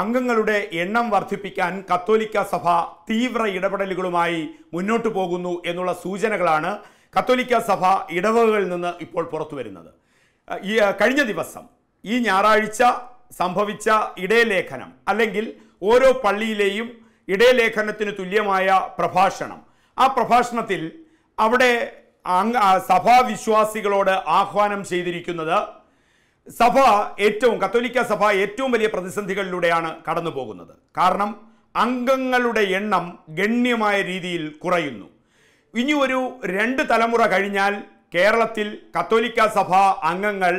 അംഗങ്ങളുടെ എണ്ണം വർദ്ധിപ്പിക്കാൻ കത്തോലിക്ക സഭ തീവ്ര ഇടപെടലുകളുമായി മുന്നോട്ട് പോകുന്നു എന്നുള്ള സൂചനകളാണ് കത്തോലിക്ക സഭ ഇടവകകളിൽ നിന്ന് ഇപ്പോൾ പുറത്തു വരുന്നത് ഈ കഴിഞ്ഞ ദിവസം ഈ ഞായറാഴ്ച സംഭവിച്ച ഇടയലേഖനം അല്ലെങ്കിൽ ഓരോ പള്ളിയിലെയും ഇടയലേഖനത്തിന് തുല്യമായ പ്രഭാഷണം ആ പ്രഭാഷണത്തിൽ അവിടെ സഭാവിശ്വാസികളോട് ആഹ്വാനം ചെയ്തിരിക്കുന്നത് സഭ ഏറ്റവും കത്തോലിക്ക സഭ ഏറ്റവും വലിയ പ്രതിസന്ധികളിലൂടെയാണ് കടന്നു പോകുന്നത് കാരണം അംഗങ്ങളുടെ എണ്ണം ഗണ്യമായ രീതിയിൽ കുറയുന്നു ഇനി ഒരു രണ്ട് തലമുറ കഴിഞ്ഞാൽ കേരളത്തിൽ കത്തോലിക്ക സഭ അംഗങ്ങൾ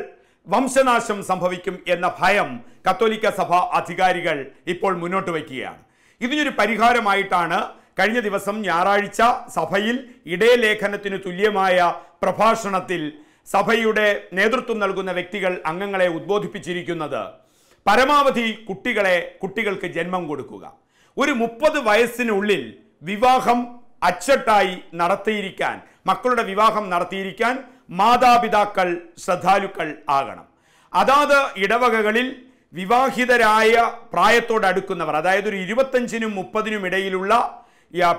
വംശനാശം സംഭവിക്കും എന്ന ഭയം കത്തോലിക്ക സഭ അധികാരികൾ ഇപ്പോൾ മുന്നോട്ട് വയ്ക്കുകയാണ് ഇതിനൊരു പരിഹാരമായിട്ടാണ് കഴിഞ്ഞ ദിവസം ഞായറാഴ്ച സഭയിൽ ഇടയലേഖനത്തിന് തുല്യമായ പ്രഭാഷണത്തിൽ സഭയുടെ നേതൃത്വം നൽകുന്ന വ്യക്തികൾ അംഗങ്ങളെ ഉദ്ബോധിപ്പിച്ചിരിക്കുന്നത് പരമാവധി കുട്ടികളെ കുട്ടികൾക്ക് ജന്മം കൊടുക്കുക ഒരു മുപ്പത് വയസ്സിനുള്ളിൽ വിവാഹം അച്ചട്ടായി നടത്തിയിരിക്കാൻ മക്കളുടെ വിവാഹം നടത്തിയിരിക്കാൻ മാതാപിതാക്കൾ ശ്രദ്ധാലുക്കൾ ആകണം അതാത് ഇടവകകളിൽ വിവാഹിതരായ പ്രായത്തോടടുക്കുന്നവർ അതായത് ഒരു ഇരുപത്തഞ്ചിനും മുപ്പതിനും ഇടയിലുള്ള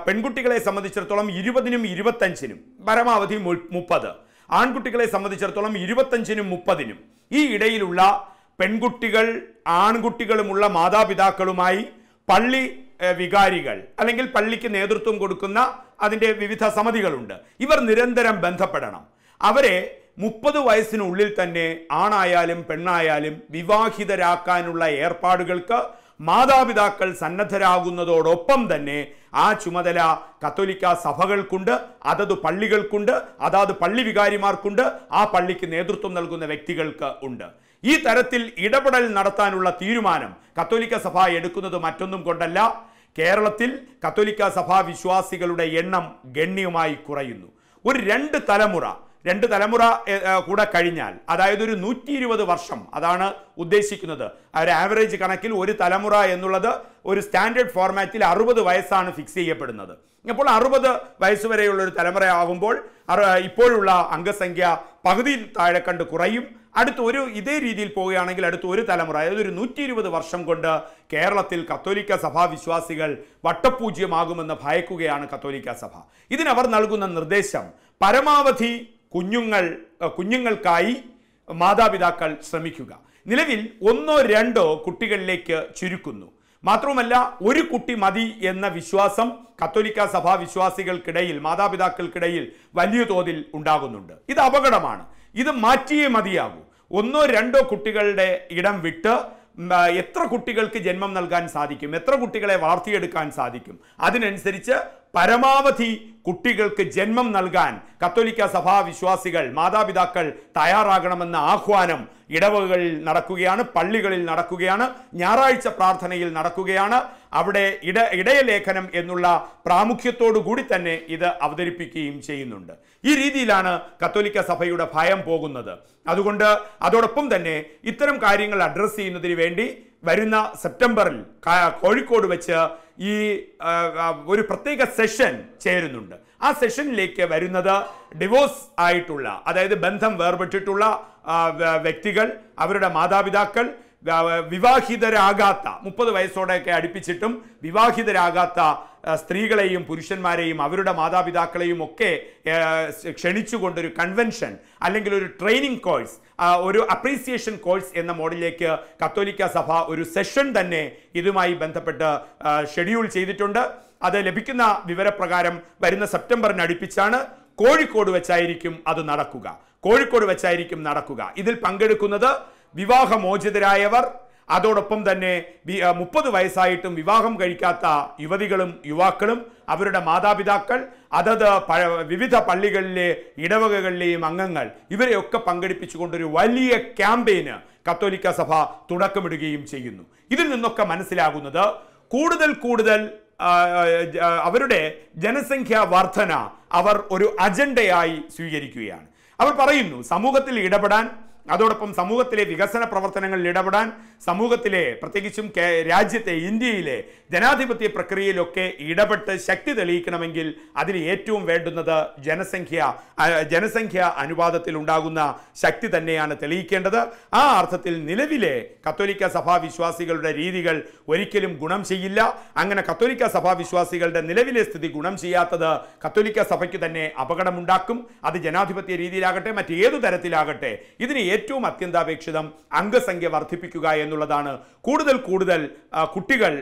പെൺകുട്ടികളെ സംബന്ധിച്ചിടത്തോളം ഇരുപതിനും ഇരുപത്തഞ്ചിനും പരമാവധി മുപ്പത് ആൺകുട്ടികളെ സംബന്ധിച്ചിടത്തോളം ഇരുപത്തഞ്ചിനും മുപ്പതിനും ഈ ഇടയിലുള്ള പെൺകുട്ടികൾ ആൺകുട്ടികളുമുള്ള മാതാപിതാക്കളുമായി പള്ളി വികാരികൾ അല്ലെങ്കിൽ പള്ളിക്ക് നേതൃത്വം കൊടുക്കുന്ന അതിൻ്റെ വിവിധ സമിതികളുണ്ട് ഇവർ നിരന്തരം ബന്ധപ്പെടണം അവരെ മുപ്പത് വയസ്സിനുള്ളിൽ തന്നെ ആണായാലും പെണ്ണായാലും വിവാഹിതരാക്കാനുള്ള ഏർപ്പാടുകൾക്ക് മാതാപിതാക്കൾ സന്നദ്ധരാകുന്നതോടൊപ്പം തന്നെ ആ ചുമതല കത്തോലിക്ക സഭകൾക്കുണ്ട് അതത് പള്ളികൾക്കുണ്ട് അതാത് പള്ളി വികാരിമാർക്കുണ്ട് ആ പള്ളിക്ക് നേതൃത്വം നൽകുന്ന വ്യക്തികൾക്ക് ഉണ്ട് ഈ തരത്തിൽ ഇടപെടൽ നടത്താനുള്ള തീരുമാനം കത്തോലിക്ക സഭ എടുക്കുന്നത് മറ്റൊന്നും കൊണ്ടല്ല കേരളത്തിൽ കത്തോലിക്ക സഭാ വിശ്വാസികളുടെ എണ്ണം ഗണ്യമായി കുറയുന്നു ഒരു രണ്ട് തലമുറ രണ്ട് തലമുറ കൂടെ കഴിഞ്ഞാൽ അതായത് ഒരു നൂറ്റി ഇരുപത് വർഷം അതാണ് ഉദ്ദേശിക്കുന്നത് ഒരു ആവറേജ് കണക്കിൽ ഒരു തലമുറ എന്നുള്ളത് ഒരു സ്റ്റാൻഡേർഡ് ഫോർമാറ്റിൽ അറുപത് വയസ്സാണ് ഫിക്സ് ചെയ്യപ്പെടുന്നത് അപ്പോൾ അറുപത് വയസ്സ് വരെയുള്ള ഒരു തലമുറയാകുമ്പോൾ ഇപ്പോഴുള്ള അംഗസംഖ്യ പകുതിയിൽ താഴെ കണ്ട് കുറയും അടുത്ത ഒരു ഇതേ രീതിയിൽ പോവുകയാണെങ്കിൽ അടുത്ത ഒരു തലമുറ അതായത് ഒരു നൂറ്റി ഇരുപത് വർഷം കൊണ്ട് കേരളത്തിൽ കത്തോലിക്ക സഭാ വിശ്വാസികൾ വട്ടപൂജ്യമാകുമെന്ന് ഭയക്കുകയാണ് കത്തോലിക്ക സഭ ഇതിനവർ നൽകുന്ന നിർദ്ദേശം പരമാവധി കുഞ്ഞുങ്ങൾ കുഞ്ഞുങ്ങൾക്കായി മാതാപിതാക്കൾ ശ്രമിക്കുക നിലവിൽ ഒന്നോ രണ്ടോ കുട്ടികളിലേക്ക് ചുരുക്കുന്നു മാത്രവുമല്ല ഒരു കുട്ടി മതി എന്ന വിശ്വാസം കത്തോലിക്ക സഭാ വിശ്വാസികൾക്കിടയിൽ മാതാപിതാക്കൾക്കിടയിൽ വലിയ തോതിൽ ഉണ്ടാകുന്നുണ്ട് ഇത് അപകടമാണ് ഇത് മാറ്റിയേ മതിയാകൂ ഒന്നോ രണ്ടോ കുട്ടികളുടെ ഇടം വിട്ട് എത്ര കുട്ടികൾക്ക് ജന്മം നൽകാൻ സാധിക്കും എത്ര കുട്ടികളെ വളർത്തിയെടുക്കാൻ സാധിക്കും അതിനനുസരിച്ച് പരമാവധി കുട്ടികൾക്ക് ജന്മം നൽകാൻ കത്തോലിക്ക സഭാ വിശ്വാസികൾ മാതാപിതാക്കൾ തയ്യാറാകണമെന്ന ആഹ്വാനം ഇടവകകളിൽ നടക്കുകയാണ് പള്ളികളിൽ നടക്കുകയാണ് ഞായറാഴ്ച പ്രാർത്ഥനയിൽ നടക്കുകയാണ് അവിടെ ഇട ഇടയലേഖനം എന്നുള്ള പ്രാമുഖ്യത്തോടു കൂടി തന്നെ ഇത് അവതരിപ്പിക്കുകയും ചെയ്യുന്നുണ്ട് ഈ രീതിയിലാണ് കത്തോലിക്ക സഭയുടെ ഭയം പോകുന്നത് അതുകൊണ്ട് അതോടൊപ്പം തന്നെ ഇത്തരം കാര്യങ്ങൾ അഡ്രസ്സ് ചെയ്യുന്നതിന് വേണ്ടി വരുന്ന സെപ്റ്റംബറിൽ കോഴിക്കോട് വെച്ച് ഈ ഒരു പ്രത്യേക സെഷൻ ചേരുന്നുണ്ട് ആ സെഷനിലേക്ക് വരുന്നത് ഡിവോഴ്സ് ആയിട്ടുള്ള അതായത് ബന്ധം വേർപെട്ടിട്ടുള്ള വ്യക്തികൾ അവരുടെ മാതാപിതാക്കൾ വിവാഹിതരാകാത്ത മുപ്പത് വയസ്സോടെയൊക്കെ അടുപ്പിച്ചിട്ടും വിവാഹിതരാകാത്ത സ്ത്രീകളെയും പുരുഷന്മാരെയും അവരുടെ മാതാപിതാക്കളെയും ഒക്കെ ക്ഷണിച്ചുകൊണ്ടൊരു കൺവെൻഷൻ അല്ലെങ്കിൽ ഒരു ട്രെയിനിങ് കോഴ്സ് ഒരു അപ്രീസിയേഷൻ കോഴ്സ് എന്ന മോഡലിലേക്ക് കത്തോലിക്ക സഭ ഒരു സെഷൻ തന്നെ ഇതുമായി ബന്ധപ്പെട്ട് ഷെഡ്യൂൾ ചെയ്തിട്ടുണ്ട് അത് ലഭിക്കുന്ന വിവരപ്രകാരം വരുന്ന സെപ്റ്റംബറിന് അടുപ്പിച്ചാണ് കോഴിക്കോട് വെച്ചായിരിക്കും അത് നടക്കുക കോഴിക്കോട് വെച്ചായിരിക്കും നടക്കുക ഇതിൽ പങ്കെടുക്കുന്നത് വിവാഹമോചിതരായവർ അതോടൊപ്പം തന്നെ മുപ്പത് വയസ്സായിട്ടും വിവാഹം കഴിക്കാത്ത യുവതികളും യുവാക്കളും അവരുടെ മാതാപിതാക്കൾ അതത് വിവിധ പള്ളികളിലെ ഇടവകകളിലെയും അംഗങ്ങൾ ഇവരെയൊക്കെ പങ്കെടുപ്പിച്ചുകൊണ്ടൊരു വലിയ ക്യാമ്പയിന് കത്തോലിക്ക സഭ തുടക്കമിടുകയും ചെയ്യുന്നു ഇതിൽ നിന്നൊക്കെ മനസ്സിലാകുന്നത് കൂടുതൽ കൂടുതൽ അവരുടെ ജനസംഖ്യാ വർധന അവർ ഒരു അജണ്ടയായി സ്വീകരിക്കുകയാണ് അവർ പറയുന്നു സമൂഹത്തിൽ ഇടപെടാൻ അതോടൊപ്പം സമൂഹത്തിലെ വികസന പ്രവർത്തനങ്ങളിൽ ഇടപെടാൻ സമൂഹത്തിലെ പ്രത്യേകിച്ചും രാജ്യത്തെ ഇന്ത്യയിലെ ജനാധിപത്യ പ്രക്രിയയിലൊക്കെ ഇടപെട്ട് ശക്തി തെളിയിക്കണമെങ്കിൽ അതിന് ഏറ്റവും വേണ്ടുന്നത് ജനസംഖ്യ ജനസംഖ്യ അനുപാതത്തിൽ ഉണ്ടാകുന്ന ശക്തി തന്നെയാണ് തെളിയിക്കേണ്ടത് ആ അർത്ഥത്തിൽ നിലവിലെ കത്തോലിക്ക സഭാ വിശ്വാസികളുടെ രീതികൾ ഒരിക്കലും ഗുണം ചെയ്യില്ല അങ്ങനെ കത്തോലിക്ക സഭാ വിശ്വാസികളുടെ നിലവിലെ സ്ഥിതി ഗുണം ചെയ്യാത്തത് കത്തോലിക്ക സഭയ്ക്ക് തന്നെ അപകടമുണ്ടാക്കും അത് ജനാധിപത്യ രീതിയിലാകട്ടെ മറ്റേതു തരത്തിലാകട്ടെ ഇതിന് ഏറ്റവും അത്യന്താപേക്ഷിതം അംഗസംഖ്യ വർദ്ധിപ്പിക്കുക എന്നുള്ളതാണ് കൂടുതൽ കൂടുതൽ കുട്ടികൾ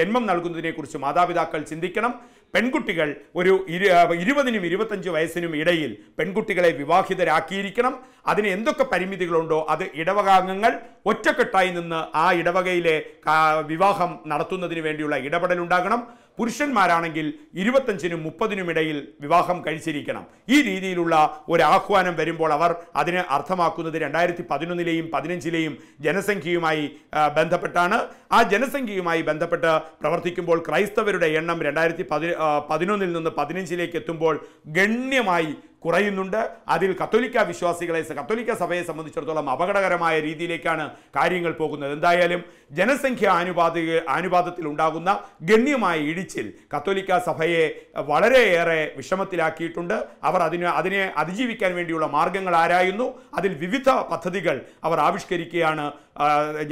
ജന്മം നൽകുന്നതിനെക്കുറിച്ച് മാതാപിതാക്കൾ ചിന്തിക്കണം പെൺകുട്ടികൾ ഒരു ഇരു ഇരുപതിനും ഇരുപത്തഞ്ച് വയസ്സിനും ഇടയിൽ പെൺകുട്ടികളെ വിവാഹിതരാക്കിയിരിക്കണം അതിന് എന്തൊക്കെ പരിമിതികളുണ്ടോ അത് ഇടവകാംഗങ്ങൾ ഒറ്റക്കെട്ടായി നിന്ന് ആ ഇടവകയിലെ വിവാഹം നടത്തുന്നതിന് വേണ്ടിയുള്ള ഇടപെടലുണ്ടാകണം പുരുഷന്മാരാണെങ്കിൽ ഇരുപത്തഞ്ചിനും മുപ്പതിനും ഇടയിൽ വിവാഹം കഴിച്ചിരിക്കണം ഈ രീതിയിലുള്ള ഒരു ആഹ്വാനം വരുമ്പോൾ അവർ അതിന് അർത്ഥമാക്കുന്നത് രണ്ടായിരത്തി പതിനൊന്നിലെയും പതിനഞ്ചിലെയും ജനസംഖ്യയുമായി ബന്ധപ്പെട്ടാണ് ആ ജനസംഖ്യയുമായി ബന്ധപ്പെട്ട് പ്രവർത്തിക്കുമ്പോൾ ക്രൈസ്തവരുടെ എണ്ണം രണ്ടായിരത്തി പതിനൊന്നിൽ നിന്ന് പതിനഞ്ചിലേക്ക് എത്തുമ്പോൾ ഗണ്യമായി കുറയുന്നുണ്ട് അതിൽ കത്തോലിക്ക വിശ്വാസികളെ കത്തോലിക്ക സഭയെ സംബന്ധിച്ചിടത്തോളം അപകടകരമായ രീതിയിലേക്കാണ് കാര്യങ്ങൾ പോകുന്നത് എന്തായാലും ജനസംഖ്യ ആനുപാതിക അനുപാതത്തിൽ ഉണ്ടാകുന്ന ഗണ്യമായ ഇടിച്ചിൽ കത്തോലിക്ക സഭയെ വളരെയേറെ വിഷമത്തിലാക്കിയിട്ടുണ്ട് അവർ അതിന് അതിനെ അതിജീവിക്കാൻ വേണ്ടിയുള്ള മാർഗങ്ങൾ ആരായുന്നു അതിൽ വിവിധ പദ്ധതികൾ അവർ ആവിഷ്കരിക്കുകയാണ്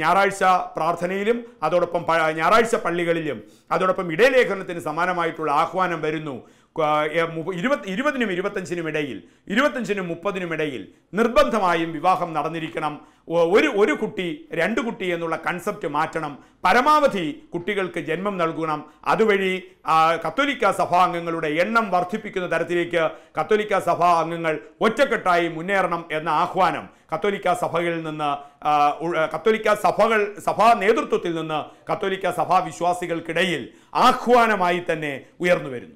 ഞായറാഴ്ച പ്രാർത്ഥനയിലും അതോടൊപ്പം ഞായറാഴ്ച പള്ളികളിലും അതോടൊപ്പം ഇടയലേഖനത്തിന് സമാനമായിട്ടുള്ള ആഹ്വാനം വരുന്നു ഇരുപത് ഇരുപതിനും ഇരുപത്തഞ്ചിനും ഇടയിൽ ഇരുപത്തഞ്ചിനും മുപ്പതിനും ഇടയിൽ നിർബന്ധമായും വിവാഹം നടന്നിരിക്കണം ഒരു ഒരു കുട്ടി രണ്ട് കുട്ടി എന്നുള്ള കൺസെപ്റ്റ് മാറ്റണം പരമാവധി കുട്ടികൾക്ക് ജന്മം നൽകണം അതുവഴി കത്തോലിക്ക സഭാ അംഗങ്ങളുടെ എണ്ണം വർദ്ധിപ്പിക്കുന്ന തരത്തിലേക്ക് കത്തോലിക്ക സഭാ അംഗങ്ങൾ ഒറ്റക്കെട്ടായി മുന്നേറണം എന്ന ആഹ്വാനം കത്തോലിക്ക സഭകളിൽ നിന്ന് കത്തോലിക്ക സഭകൾ സഭാ നേതൃത്വത്തിൽ നിന്ന് കത്തോലിക്ക സഭാ വിശ്വാസികൾക്കിടയിൽ ആഹ്വാനമായി തന്നെ ഉയർന്നു വരുന്നു